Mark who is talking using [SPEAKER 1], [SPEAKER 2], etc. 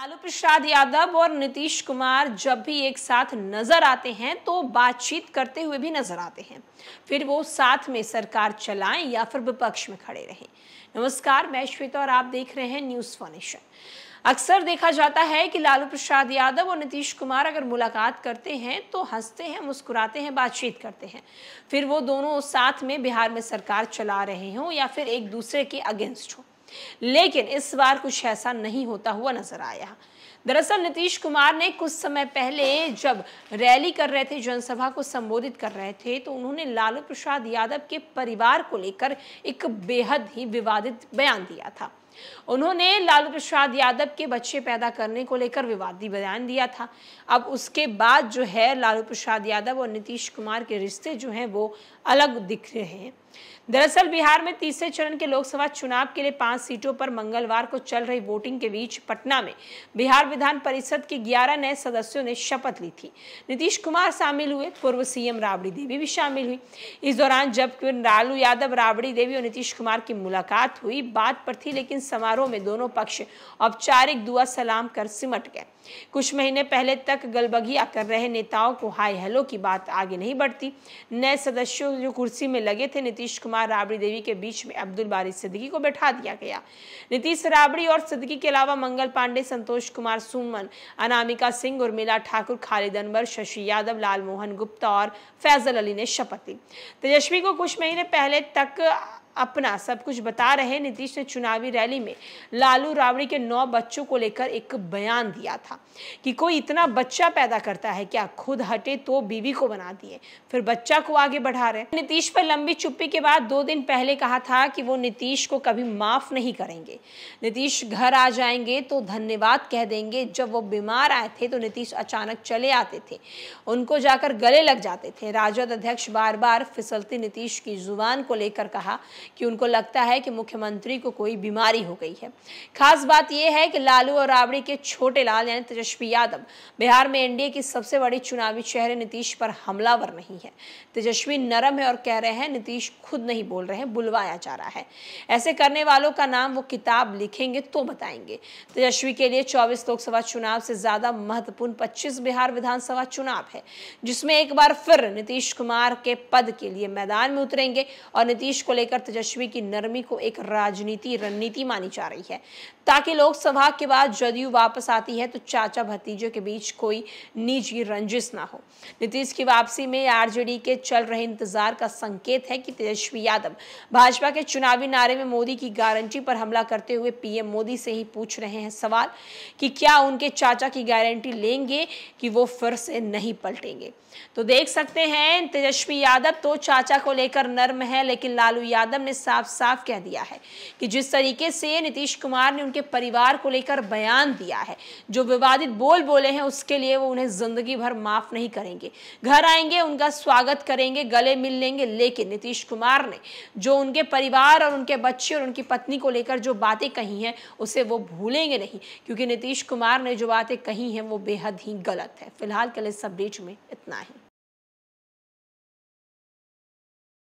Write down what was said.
[SPEAKER 1] लालू प्रसाद यादव और नीतीश कुमार जब भी एक साथ नजर आते हैं तो बातचीत करते हुए भी नजर आते हैं फिर वो साथ में सरकार चलाएं या फिर विपक्ष में खड़े रहें नमस्कार मैं श्वेता और आप देख रहे हैं न्यूज फॉनेशन अक्सर देखा जाता है कि लालू प्रसाद यादव और नीतीश कुमार अगर मुलाकात करते हैं तो हंसते हैं मुस्कुराते हैं बातचीत करते हैं फिर वो दोनों साथ में बिहार में सरकार चला रहे हों या फिर एक दूसरे के अगेंस्ट हों लेकिन इस बार कुछ ऐसा नहीं होता हुआ नजर आया दरअसल नीतीश कुमार ने कुछ समय पहले जब रैली कर रहे थे जनसभा को संबोधित कर रहे थे तो उन्होंने लालू प्रसाद यादव के परिवार को लेकर एक बेहद ही विवादित बयान दिया था उन्होंने लालू प्रसाद यादव के बच्चे पैदा करने को लेकर विवादी बयान दिया था अब उसके बाद जो है लालू प्रसाद यादव और नीतीश कुमार के रिश्ते जो हैं वो अलग दिख रहे हैं दरअसल बिहार में तीसरे चरण के लोकसभा चुनाव के लिए पांच सीटों पर मंगलवार को चल रही वोटिंग के बीच पटना में बिहार विधान परिषद के 11 नए सदस्यों ने शपथ ली थी नीतीश कुमार शामिल हुए पूर्व सीएम राबड़ी देवी भी शामिल हुई इस दौरान जब लालू यादव राबड़ी देवी और नीतीश कुमार की मुलाकात हुई बात पर थी लेकिन दिन समारोह में दोनों पक्ष औपचारिक दुआ सलाम कर सिमट गए कुछ महीने पहले तक गलबगिया कर रहे नेताओं को हाय हेलो की बात आगे नहीं बढ़ती नए सदस्यों जो कुर्सी में लगे थे नीतीश कुमार राबड़ी देवी के बीच में अब्दुल बारी सिद्दीकी को बैठा दिया गया नीतीश राबड़ी और सिद्दीकी के अलावा मंगल पांडे संतोष कुमार सुमन अनामिका सिंह उर्मिला ठाकुर खालिद अनवर शशि यादव लाल मोहन गुप्ता और फैजल अली ने शपथ ली तेजस्वी को कुछ महीने पहले तक अपना सब कुछ बता रहे नीतीश ने चुनावी रैली में लालू रावड़ी के नौ बच्चों को लेकर एक बयान दिया था कि कोई इतना बच्चा पैदा करता है क्या खुद हटे तो बीवी को बना दिए फिर बच्चा को आगे बढ़ा रहे नीतीश पर लंबी चुप्पी के बाद दो दिन पहले कहा था कि वो नीतीश को कभी माफ नहीं करेंगे नीतीश घर आ जाएंगे तो धन्यवाद कह देंगे जब वो बीमार आए थे तो नीतीश अचानक चले आते थे उनको जाकर गले लग जाते थे राजद अध्यक्ष बार बार फिसलती नीतीश की जुबान को लेकर कहा कि उनको लगता है कि मुख्यमंत्री को कोई बीमारी हो गई है खास बात यह है कि लालू और राबड़ी के छोटे लाल यानी तेजस्वी यादव बिहार में एनडीए की सबसे बड़ी चुनावी चेहरे नीतीश पर हमलावर नहीं है तेजस्वी नरम है और कह रहे हैं नीतीश खुद नहीं बोल रहे हैं बुलवाया जा रहा है ऐसे करने वालों का नाम वो किताब लिखेंगे तो बताएंगे तेजस्वी के लिए चौबीस लोकसभा चुनाव से ज्यादा महत्वपूर्ण पच्चीस बिहार विधानसभा चुनाव है जिसमें एक बार फिर नीतीश कुमार के पद के लिए मैदान में उतरेंगे और नीतीश को लेकर तेजस्वी की नरमी को एक राजनीति रणनीति मानी जा रही है ताकि लोकसभा के बाद जदयू वापस आती है तो चाचा भतीजे के बीच कोई निजी रंजिश ना हो नीतीश की वापसी में आरजेडी के चल रहे इंतजार का संकेत है कि तेजस्वी यादव भाजपा के चुनावी नारे में मोदी की गारंटी पर हमला करते हुए पीएम मोदी से ही पूछ रहे हैं सवाल कि क्या उनके चाचा की गारंटी लेंगे कि वो फिर से नहीं पलटेंगे तो देख सकते हैं तेजस्वी यादव तो चाचा को लेकर नर्म है लेकिन लालू यादव वसल्लम ने साफ साफ कह दिया है कि जिस तरीके से नीतीश कुमार ने उनके परिवार को लेकर बयान दिया है जो विवादित बोल बोले हैं उसके लिए वो उन्हें ज़िंदगी भर माफ़ नहीं करेंगे घर आएंगे उनका स्वागत करेंगे गले मिल लेंगे लेकिन नीतीश कुमार ने जो उनके परिवार और उनके बच्चे और उनकी पत्नी को लेकर जो बातें कही हैं उसे वो भूलेंगे नहीं क्योंकि नीतीश कुमार ने जो बातें कही हैं वो बेहद ही गलत है फिलहाल कल इस अपडेट में इतना ही